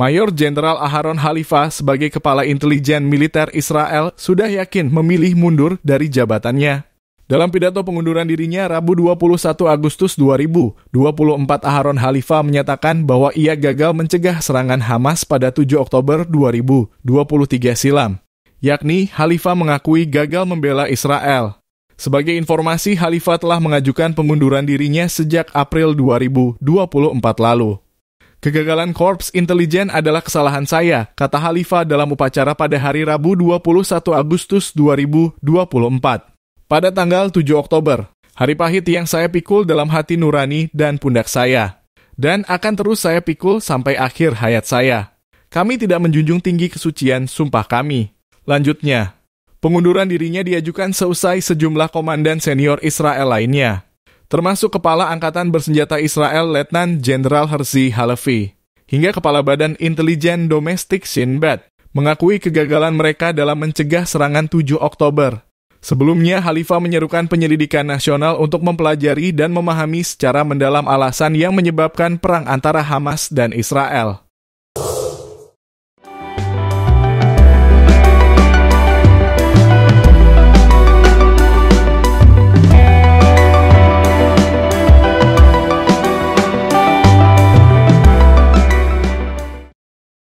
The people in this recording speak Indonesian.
Mayor Jenderal Aharon Khalifa sebagai kepala intelijen militer Israel sudah yakin memilih mundur dari jabatannya. Dalam pidato pengunduran dirinya Rabu 21 Agustus 2024 Aharon Khalifa menyatakan bahwa ia gagal mencegah serangan Hamas pada 7 Oktober 2023 silam. Yakni, Khalifa mengakui gagal membela Israel. Sebagai informasi, Khalifa telah mengajukan pengunduran dirinya sejak April 2024 lalu. Kegagalan Korps Intelijen adalah kesalahan saya, kata Halifa dalam upacara pada hari Rabu 21 Agustus 2024. Pada tanggal 7 Oktober, hari pahit yang saya pikul dalam hati nurani dan pundak saya. Dan akan terus saya pikul sampai akhir hayat saya. Kami tidak menjunjung tinggi kesucian sumpah kami. Lanjutnya, pengunduran dirinya diajukan seusai sejumlah komandan senior Israel lainnya termasuk Kepala Angkatan Bersenjata Israel Letnan Jenderal Herzi Halevi, hingga Kepala Badan Intelijen Domestik Shin Bet mengakui kegagalan mereka dalam mencegah serangan 7 Oktober. Sebelumnya, Halifa menyerukan penyelidikan nasional untuk mempelajari dan memahami secara mendalam alasan yang menyebabkan perang antara Hamas dan Israel.